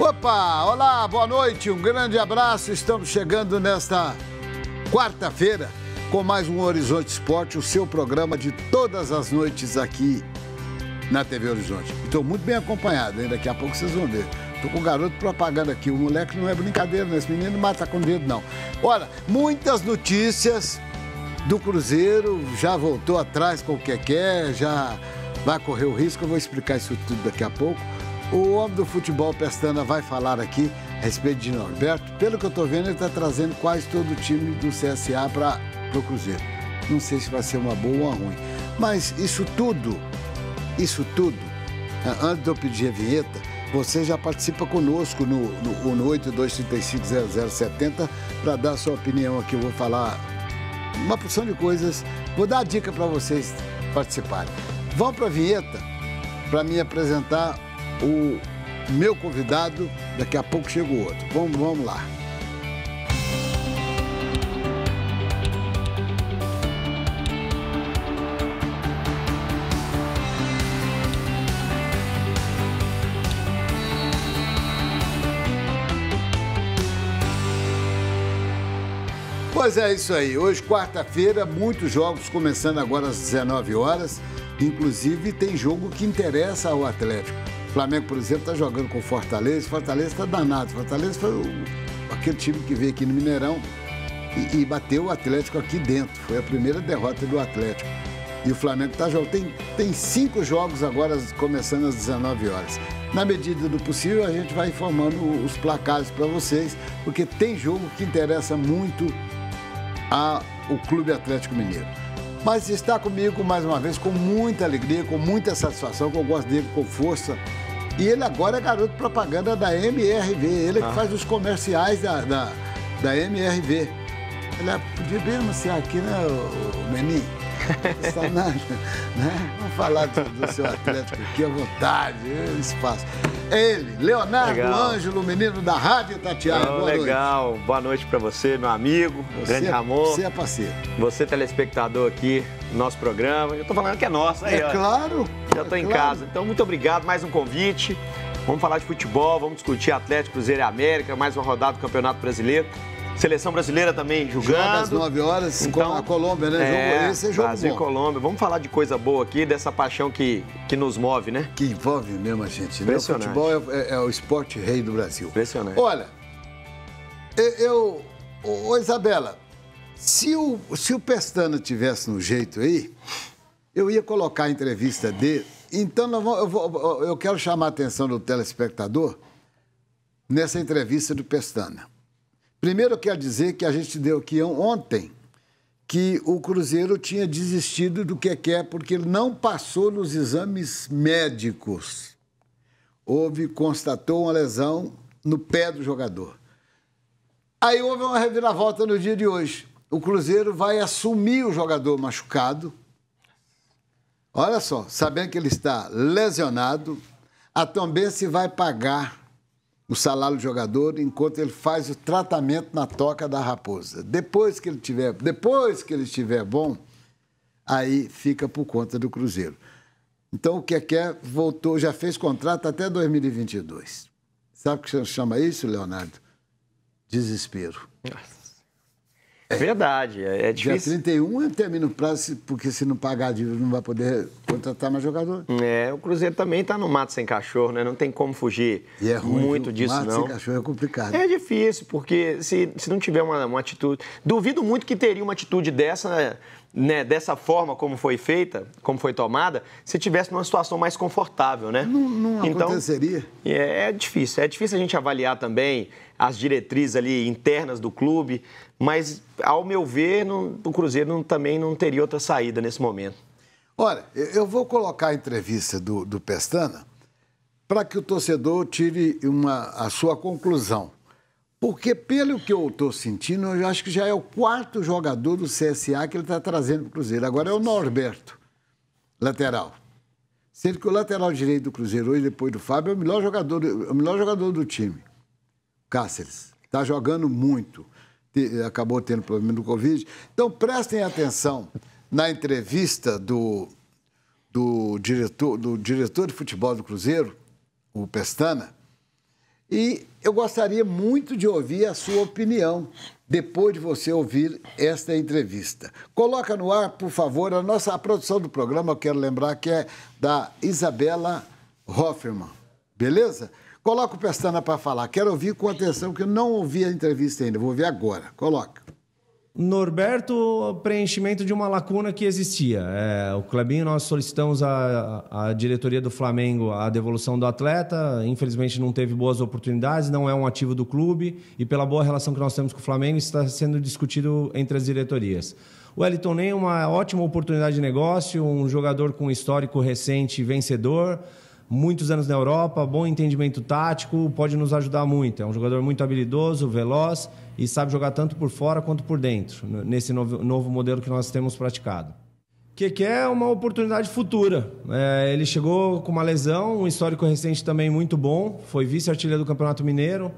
Opa, olá, boa noite, um grande abraço. Estamos chegando nesta quarta-feira com mais um Horizonte Esporte, o seu programa de todas as noites aqui na TV Horizonte. Estou muito bem acompanhado, hein? daqui a pouco vocês vão ver. Estou com o garoto propaganda aqui, o moleque não é brincadeira, né? Esse menino mata com o dedo, não. Olha, muitas notícias do Cruzeiro, já voltou atrás com o que quer, já vai correr o risco, eu vou explicar isso tudo daqui a pouco. O homem do futebol Pestana vai falar aqui a respeito de Norberto. Pelo que eu estou vendo, ele está trazendo quase todo o time do CSA para o Cruzeiro. Não sei se vai ser uma boa ou uma ruim. Mas isso tudo, isso tudo, é, antes de eu pedir a vinheta, você já participa conosco no, no, no 82350070 para dar sua opinião aqui. Eu vou falar uma porção de coisas, vou dar a dica para vocês participarem. Vão para a vinheta para me apresentar o meu convidado, daqui a pouco chega o outro. Vamos, vamos lá. Pois é isso aí. Hoje, quarta-feira, muitos jogos começando agora às 19 horas. Inclusive tem jogo que interessa ao Atlético. Flamengo, por exemplo, está jogando com Fortaleza. Fortaleza está danado. Fortaleza foi o, aquele time que veio aqui no Mineirão e, e, bateu o Atlético aqui dentro. Foi a primeira derrota do Atlético. E o Flamengo está jogando. Tem, tem cinco jogos agora, começando às 19 horas. Na medida do possível, a gente vai informando os placares para vocês, porque tem jogo que interessa muito ao Clube Atlético Mineiro. Mas está comigo mais uma vez com muita alegria, com muita satisfação, que eu gosto dele com força, e ele agora é garoto propaganda da MRV, ele é ah. que faz os comerciais da, da, da MRV. Ele podia bem anunciar aqui, né, o Menin? Não, né? Vamos falar do, do seu Atlético aqui à vontade, é espaço. É Ele, Leonardo legal. Ângelo, menino da Rádio Tatiana. Oh, boa legal, noite. boa noite para você, meu amigo, você, é- grande amor. Você é parceiro. Você, telespectador aqui, nosso programa. Eu tô falando que é nosso. Aí, é ó. claro. Já tô é em claro. casa. Então, muito obrigado, mais um convite. Vamos falar de futebol, vamos discutir Atlético, Cruzeiro e América, mais uma rodada do Campeonato Brasileiro. Seleção brasileira também jogando. Joga às 9 horas então, com a Colômbia, né? É, jogo esse é jogo Brasil bom. Colômbia. Vamos falar de coisa boa aqui, dessa paixão que, que nos move, né? Que envolve mesmo a gente. Né? O futebol é, é, é, o esporte rei do Brasil. Impressionante. Olha, eu... Ô, ô Isabela, se o, se o Pestana tivesse no jeito aí, eu ia colocar a entrevista dele. Então, eu, vou, eu quero chamar a atenção do telespectador nessa entrevista do Pestana. Primeiro, eu quero dizer que a gente deu aqui ontem que o Cruzeiro tinha desistido do que é quer é porque ele não passou nos exames médicos. Houve, constatou uma lesão no pé do jogador. Aí houve uma reviravolta no dia de hoje. O Cruzeiro vai assumir o jogador machucado. Olha só, sabendo que ele está lesionado, a Tombense vai pagar o salário do jogador enquanto ele faz o tratamento na toca da raposa. Depois que ele tiver, depois que ele estiver bom, aí fica por conta do Cruzeiro. Então o Keké voltou, já fez contrato até 2022. Sabe o que chama isso, Leonardo? Desespero. Nossa. É verdade, é, é difícil. Dia 31 termino o prazo, porque se não pagar a dívida não vai poder contratar mais jogador. É, o Cruzeiro também está no mato sem cachorro, né? Não tem como fugir e é ruim, muito viu? disso, mato não. mato sem cachorro é complicado. É difícil, porque se, se não tiver uma, uma atitude... Duvido muito que teria uma atitude dessa né? né, dessa forma como foi feita, como foi tomada, se tivesse numa situação mais confortável, né? Não, não então, aconteceria. É, é, difícil. É difícil a gente avaliar também as diretrizes ali internas do clube, mas, ao meu ver, não, o Cruzeiro não, também não teria outra saída nesse momento. Olha, eu vou colocar a entrevista do, do Pestana para que o torcedor tire uma, a sua conclusão. Porque, pelo que eu estou sentindo, eu acho que já é o quarto jogador do CSA que ele está trazendo para o Cruzeiro. Agora é o Norberto, lateral. Sendo que o lateral direito do Cruzeiro hoje, depois do Fábio, é o melhor jogador, é o melhor jogador do time. Cáceres. Está jogando muito. Acabou tendo problema do Covid. Então, prestem atenção na entrevista do, do, diretor, do diretor de futebol do Cruzeiro, o Pestana, e eu gostaria muito de ouvir a sua opinião depois de você ouvir esta entrevista. Coloca no ar, por favor, a nossa a produção do programa, eu quero lembrar que é da Isabela Hoffman. Beleza? Coloca o Pestana para falar. Quero ouvir com atenção, que eu não ouvi a entrevista ainda. Vou ouvir agora. Coloca. Norberto, preenchimento de uma lacuna que existia. É, o Clebinho, nós solicitamos à diretoria do Flamengo a devolução do atleta. Infelizmente, não teve boas oportunidades, não é um ativo do clube. E pela boa relação que nós temos com o Flamengo, está sendo discutido entre as diretorias. O Elton Nem, uma ótima oportunidade de negócio, um jogador com histórico recente vencedor muitos anos na Europa, bom entendimento tático, pode nos ajudar muito. É um jogador muito habilidoso, veloz e sabe jogar tanto por fora quanto por dentro, nesse novo, novo modelo que nós temos praticado. Que é uma oportunidade futura. É, ele chegou com uma lesão, um histórico recente também muito bom, foi vice-artilheiro do Campeonato Mineiro.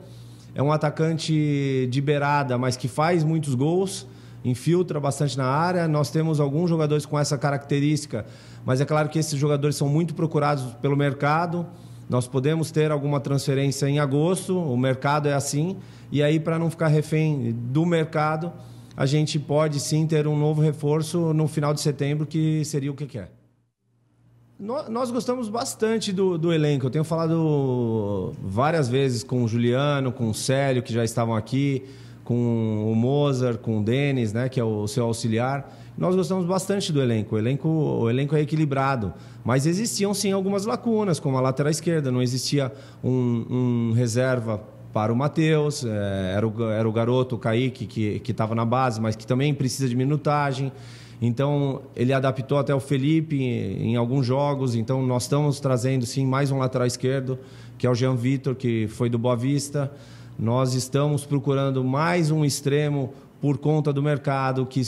É um atacante de beirada, mas que faz muitos gols infiltra bastante na área. Nós temos alguns jogadores com essa característica, mas é claro que esses jogadores são muito procurados pelo mercado. Nós podemos ter alguma transferência em agosto, o mercado é assim, e aí, para não ficar refém do mercado, a gente pode sim ter um novo reforço no final de setembro, que seria o que quer. É. Nós gostamos bastante do, do, elenco. Eu tenho falado várias vezes com o Juliano, com o Célio, que já estavam aqui, com o Mozart, com o Denis, né, que é o seu auxiliar. Nós gostamos bastante do elenco. O elenco, o elenco é equilibrado, mas existiam sim algumas lacunas, como a lateral esquerda, não existia um, um reserva para o Matheus, eh, era, o, era o garoto, o Kaique, que estava na base, mas que também precisa de minutagem. Então, ele adaptou até o Felipe em, alguns jogos. Então, nós estamos trazendo, sim, mais um lateral esquerdo, que é o Jean Vitor, que foi do Boa Vista. Nós estamos procurando mais um extremo por conta do mercado, que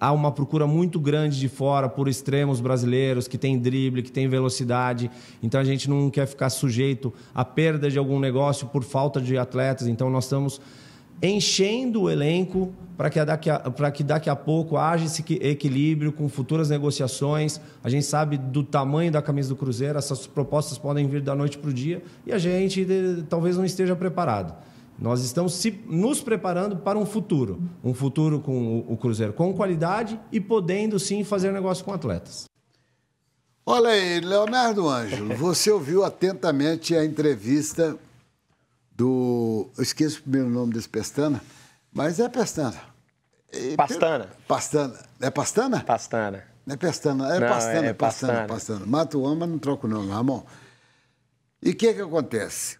há uma procura muito grande de fora por extremos brasileiros que tem drible, que tem velocidade. Então a gente não quer ficar sujeito à perda de algum negócio por falta de atletas. Então nós estamos enchendo o elenco para que, daqui a, que daqui a pouco haja esse equilíbrio com futuras negociações. A gente sabe do tamanho da camisa do Cruzeiro, essas propostas podem vir da noite para o dia e a gente de, eh, talvez não esteja preparado. Nós estamos se, nos preparando para um futuro. Um futuro com o, o Cruzeiro com qualidade e podendo sim fazer negócio com atletas. Olha aí, Leonardo Ângelo, você ouviu atentamente a entrevista do. Eu esqueço o primeiro nome desse Pestana, mas é Pestana. E, pastana. Per, pastana. É Pastana? Pastana. Não é Pestana, é não, Pastana, é Pastana, Pastana. Pastana. Mata o ama não troco o nome, Ramon. E o que, que acontece?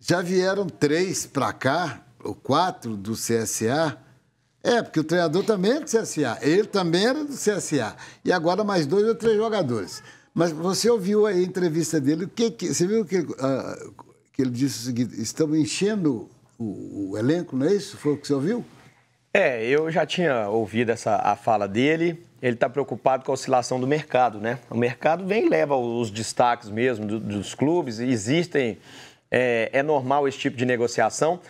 Já vieram três para cá, ou quatro do CSA. É, porque o treinador também era é do CSA. Ele também era do CSA. E agora mais dois ou três jogadores. Mas você ouviu aí a entrevista dele, o que, que você viu que, uh, que ele disse o seguinte: estamos enchendo o, o elenco, não é isso? Foi o que você ouviu? É, eu já tinha ouvido essa a fala dele. Ele está preocupado com a oscilação do mercado, né? O mercado vem e leva os destaques mesmo do, dos clubes. Existem, é, é, normal esse tipo de negociação,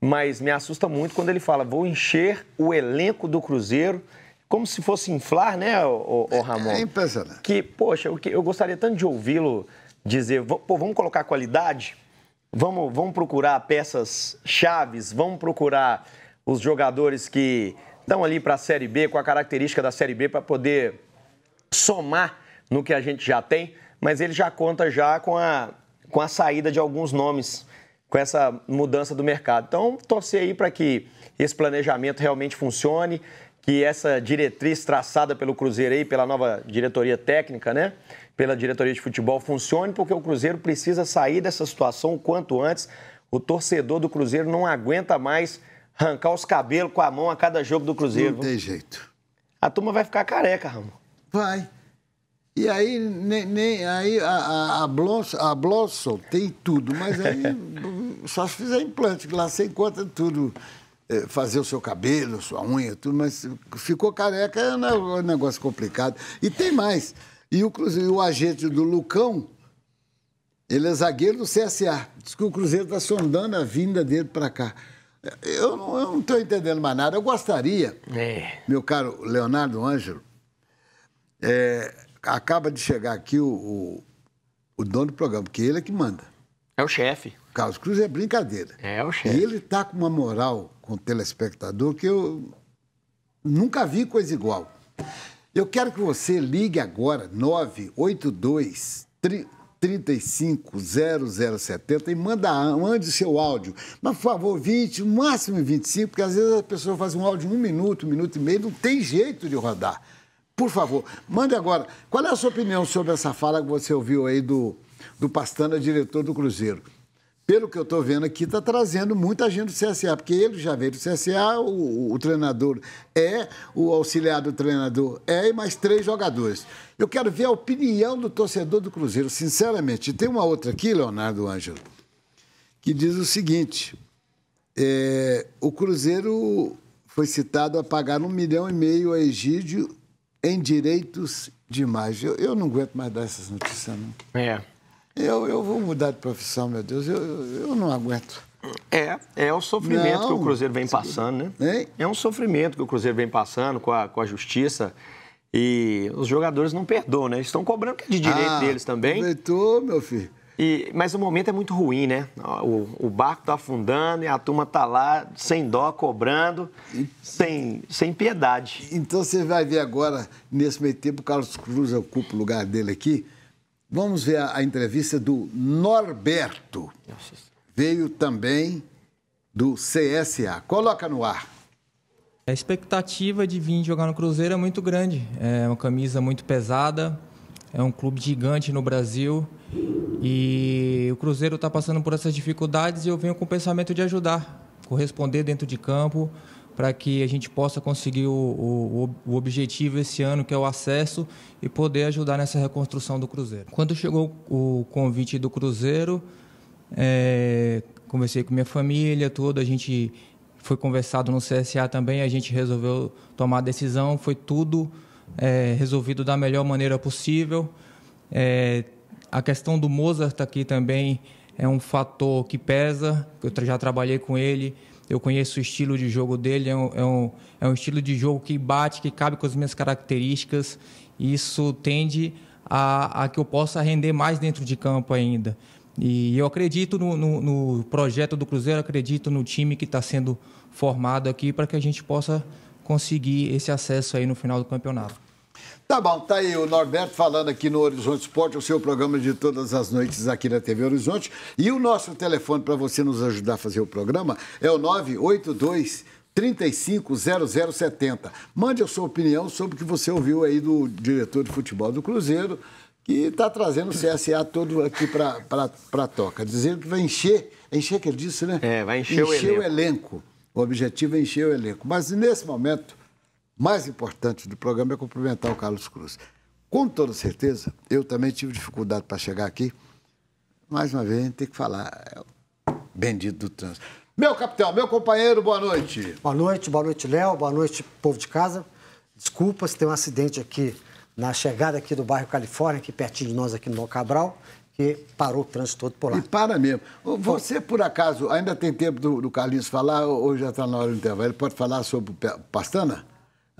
mas me assusta muito quando ele fala: vou encher o elenco do Cruzeiro, como se fosse inflar, né, o, o é, é Ramon? É impressionante. Que, poxa, eu, eu gostaria tanto de ouvi-lo dizer: pô, vamos colocar qualidade? Vamos, vamos procurar peças chaves, vamos procurar os jogadores que estão ali para a Série B, com a característica da Série B, para poder somar no que a gente já tem, mas ele já conta já com a, com a saída de alguns nomes, com essa mudança do mercado. Então, torcer aí para que esse planejamento realmente funcione, que essa diretriz traçada pelo Cruzeiro aí, pela nova diretoria técnica, né? pela diretoria de futebol funcione, porque o Cruzeiro precisa sair dessa situação o quanto antes. O torcedor do Cruzeiro não aguenta mais arrancar os cabelos com a mão a cada jogo do Cruzeiro. Não tem jeito. A turma vai ficar careca, Ramon. Vai. E aí, nem, nem aí a, a, a, Blossom, a Blossom tem tudo, mas aí só se fizer implante, lá você encontra tudo. É, fazer o seu cabelo, sua unha, tudo, mas ficou careca é um é negócio complicado. E tem mais. E o, o agente do Lucão, ele é zagueiro do CSA. Diz que o Cruzeiro está sondando a vinda dele para cá. Eu não estou entendendo mais nada. Eu gostaria, é. meu caro Leonardo Ângelo, é, acaba de chegar aqui o, o, o, dono do programa, porque ele é que manda. É o chefe. Carlos Cruz é brincadeira. É o chefe. E ele está com uma moral com o telespectador que eu nunca vi coisa igual. Eu quero que você ligue agora, 982 350070 e manda, mande seu áudio. Mas, por favor, 20, máximo 25, porque às vezes a pessoa faz um áudio de um minuto, um minuto e meio, não tem jeito de rodar. Por favor, mande agora. Qual é a sua opinião sobre essa fala que você ouviu aí do, do Pastana, diretor do Cruzeiro? pelo que eu estou vendo aqui, está trazendo muita gente do CSA, porque ele já veio do CSA, o, o, treinador é, o auxiliar do treinador é, e mais três jogadores. Eu quero ver a opinião do torcedor do Cruzeiro, sinceramente. E tem uma outra aqui, Leonardo Ângelo, que diz o seguinte: é, o Cruzeiro foi citado a pagar um milhão e meio a Egídio em direitos de imagem. Eu, eu não aguento mais dar essas notícias, não. É. Eu, eu vou mudar de profissão, meu Deus, eu, eu não aguento. É, é o sofrimento não, que o Cruzeiro vem passando, né? Hein? É um sofrimento que o Cruzeiro vem passando com a, com a justiça. E os jogadores não perdoam, né? Eles estão cobrando que é de direito ah, deles também. Aproveitou, meu filho. E, mas o momento é muito ruim, né? O, o barco está afundando e a turma está lá sem dó, cobrando, e... sem, sem piedade. Então você vai ver agora, nesse meio tempo, o Carlos Cruz ocupa o lugar dele aqui. Vamos ver a, a entrevista do Norberto. Veio também do CSA. Coloca no ar. A expectativa de vir jogar no Cruzeiro é muito grande. É uma camisa muito pesada, é um clube gigante no Brasil. E o Cruzeiro está passando por essas dificuldades e eu venho com o pensamento de ajudar, corresponder dentro de campo, para que a gente possa conseguir o, o, o, objetivo esse ano, que é o acesso, e poder ajudar nessa reconstrução do Cruzeiro. Quando chegou o convite do Cruzeiro, é, conversei com minha família, tudo, a gente foi conversado no CSA também, a gente resolveu tomar a decisão, foi tudo é, resolvido da melhor maneira possível. É, a questão do Mozart aqui também é um fator que pesa, eu já trabalhei com ele, eu conheço o estilo de jogo dele, é um, é um, é um estilo de jogo que bate, que cabe com as minhas características. isso tende a, a que eu possa render mais dentro de campo ainda. E eu acredito no, no, no, projeto do Cruzeiro, acredito no time que está sendo formado aqui para que a gente possa conseguir esse acesso aí no final do campeonato. Tá bom, tá aí o Norberto falando aqui no Horizonte Esporte, o seu programa de todas as noites aqui na TV Horizonte. E o nosso telefone para você nos ajudar a fazer o programa é o 982 350070. Mande a sua opinião sobre o que você ouviu aí do diretor de futebol do Cruzeiro, que está trazendo o CSA todo aqui para a toca, dizendo que vai encher, é encher que ele disse, né? É, vai encher, encher o elenco. o elenco. O objetivo é encher o elenco. Mas nesse momento, mais importante do programa é cumprimentar o Carlos Cruz. Com toda certeza, eu também tive dificuldade para chegar aqui. Mais uma vez, a gente tem que falar. É bendito do trânsito. Meu capitão, meu companheiro, boa noite. Boa noite, boa noite, Léo, boa noite, povo de casa. Desculpa se tem um acidente aqui na chegada aqui do bairro Califórnia, aqui pertinho de nós, aqui no Cabral, que parou o trânsito todo por lá. E para mesmo. Você, por acaso, ainda tem tempo do, do Carlinhos falar ou já está na hora do intervalo? Ele pode falar sobre o Pastana?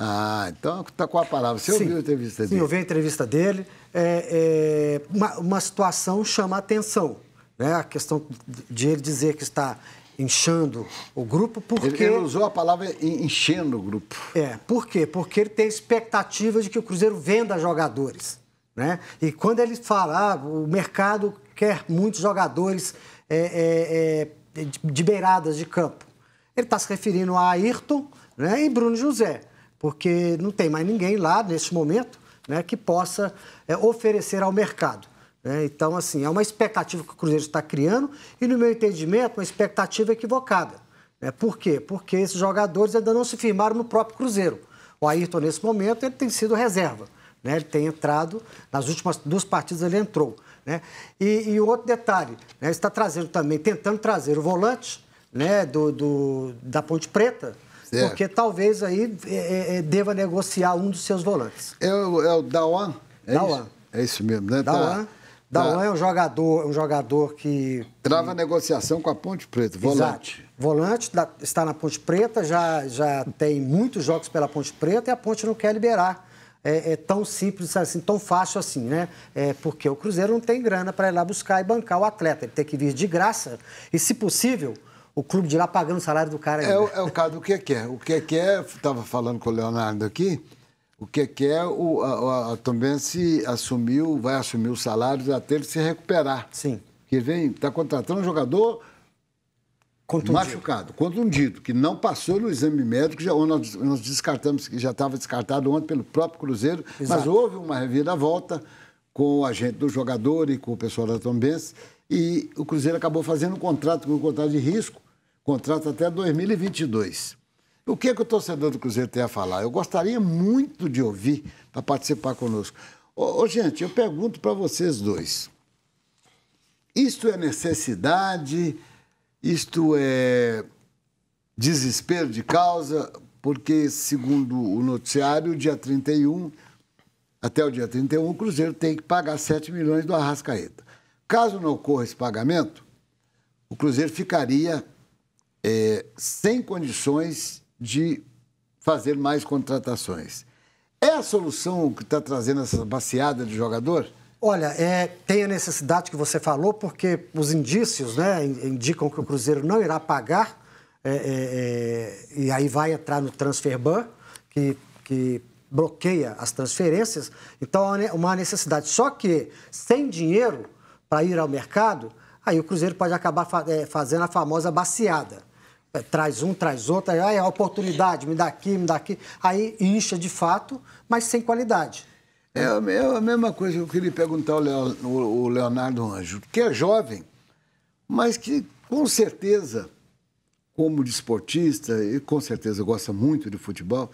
Ah, então está com a palavra. Você sim, ouviu a entrevista dele? Sim, eu ouvi a entrevista dele. É, é, uma, uma, situação chama a atenção. Né? A questão de ele dizer que está inchando o grupo, porque... Ele, ele usou a palavra enchendo o grupo. É, por quê? Porque ele tem expectativa de que o Cruzeiro venda jogadores. Né? E quando ele fala, ah, o mercado quer muitos jogadores é, é, é, de, de beiradas de campo, ele está se referindo a Ayrton né, e Bruno José porque não tem mais ninguém lá nesse momento né, que possa é, oferecer ao mercado. Né? Então, assim, é uma expectativa que o Cruzeiro está criando e, no meu entendimento, uma expectativa equivocada. Né? Por quê? Porque esses jogadores ainda não se firmaram no próprio Cruzeiro. O Ayrton, nesse momento, ele tem sido reserva. Né? Ele tem entrado, nas últimas duas partidas ele entrou. Né? E, e outro detalhe, né? está trazendo também, tentando trazer o volante né? do, do da Ponte Preta, é. Porque talvez aí é, é, é, deva negociar um dos seus volantes. É, o, é o Dawan? É Dawan. Isso? É isso mesmo, né? Tá. Dawan. Tá. Dawan tá. é um jogador, um jogador que. Trava que... negociação com a Ponte Preta, volante. Exato. Volante da, está na Ponte Preta, já, já tem muitos jogos pela Ponte Preta e a Ponte não quer liberar. É, é, tão simples assim, tão fácil assim, né? É porque o Cruzeiro não tem grana para ir lá buscar e bancar o atleta. Ele tem que vir de graça e, se possível, o clube de lá pagando o salário do cara. É, é, o caso do que é. O que é, estava falando com o Leonardo aqui, o que é, o, a, a, também se assumiu, vai assumir os salários até ele se recuperar. Sim. Que vem, está contratando um jogador contundido. machucado, contundido, que não passou no exame médico, já, nós, nós descartamos, que já estava descartado ontem pelo próprio Cruzeiro, Exato. mas houve uma reviravolta com o agente do jogador e com o pessoal da Tombense, e o Cruzeiro acabou fazendo um contrato com um contrato de risco, Contrato até 2022. O que, é que o torcedor do Cruzeiro tem a falar? Eu gostaria muito de ouvir para participar conosco. Ô, ô, gente, eu pergunto para vocês dois. Isto é necessidade? Isto é desespero de causa? Porque, segundo o noticiário, dia 31, até o dia 31, o Cruzeiro tem que pagar 7 milhões do Arrascaeta. Caso não ocorra esse pagamento, o Cruzeiro ficaria é, sem condições de fazer mais contratações. É a solução que está trazendo essa baseada de jogador? Olha, é, tem a necessidade que você falou, porque os indícios né, indicam que o Cruzeiro não irá pagar, é, é, é, e aí vai entrar no transfer ban, que, que bloqueia as transferências. Então, é uma necessidade. Só que, sem dinheiro para ir ao mercado, aí o Cruzeiro pode acabar é, fazendo a famosa baciada traz um, traz outro, aí a oportunidade, me dá aqui, me dá aqui, aí incha de fato, mas sem qualidade. É, é a mesma coisa que eu queria perguntar ao Leonardo Anjo, que é jovem, mas que com certeza, como desportista, e com certeza gosta muito de futebol,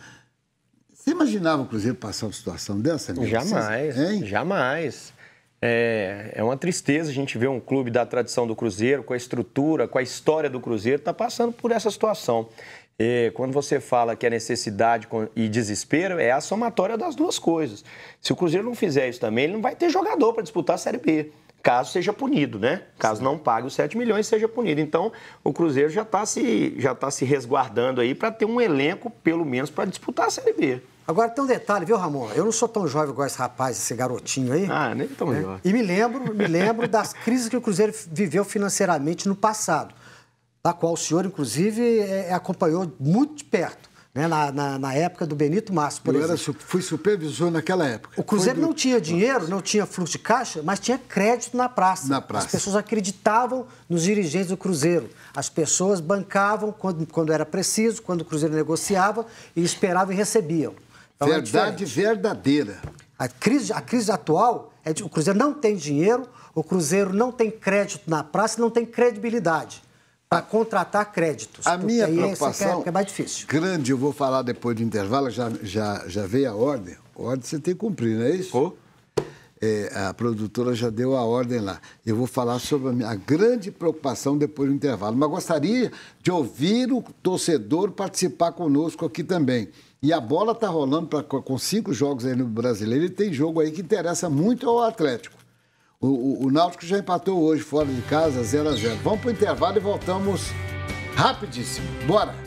você imaginava o Cruzeiro passar uma situação dessa? Mesmo? Jamais, jamais. É, é uma tristeza a gente ver um clube da tradição do Cruzeiro, com a estrutura, com a história do Cruzeiro, está passando por essa situação. É, quando você fala que é necessidade e desespero, é a somatória das duas coisas. Se o Cruzeiro não fizer isso também, ele não vai ter jogador para disputar a Série B caso seja punido, né? Caso não pague os 7 milhões, seja punido. Então, o Cruzeiro já está se, já tá se resguardando aí para ter um elenco, pelo menos, para disputar a Série B. Agora tem um detalhe, viu, Ramon? Eu não sou tão jovem igual esse rapaz, esse garotinho aí. Ah, nem tão né? jovem. E me lembro, me lembro das crises que o Cruzeiro viveu financeiramente no passado, da qual o senhor, inclusive, é, é, acompanhou muito de perto. Né? Na, na, na, época do Benito Márcio, por Eu exemplo. Eu fui supervisor naquela época. O Cruzeiro do... não tinha dinheiro, não tinha fluxo de caixa, mas tinha crédito na praça. Na praça. As pessoas acreditavam nos dirigentes do Cruzeiro. As pessoas bancavam quando, quando era preciso, quando o Cruzeiro negociava e esperavam e recebiam. Verdade é verdadeira. A crise, a crise atual é de, o Cruzeiro não tem dinheiro, o Cruzeiro não tem crédito na praça, não tem credibilidade para contratar créditos. A minha preocupação é, é, mais difícil. Grande, eu vou falar depois do intervalo, já, já, já veio a ordem. A ordem você tem que cumprir, não é isso? Oh. É, a produtora já deu a ordem lá. Eu vou falar sobre a minha grande preocupação depois do intervalo, mas gostaria de ouvir o torcedor participar conosco aqui também. E a bola está rolando pra, com cinco jogos aí no brasileiro e tem jogo aí que interessa muito ao Atlético. O, o, o Náutico já empatou hoje fora de casa, 0x0. Vamos para o intervalo e voltamos rapidíssimo. Bora!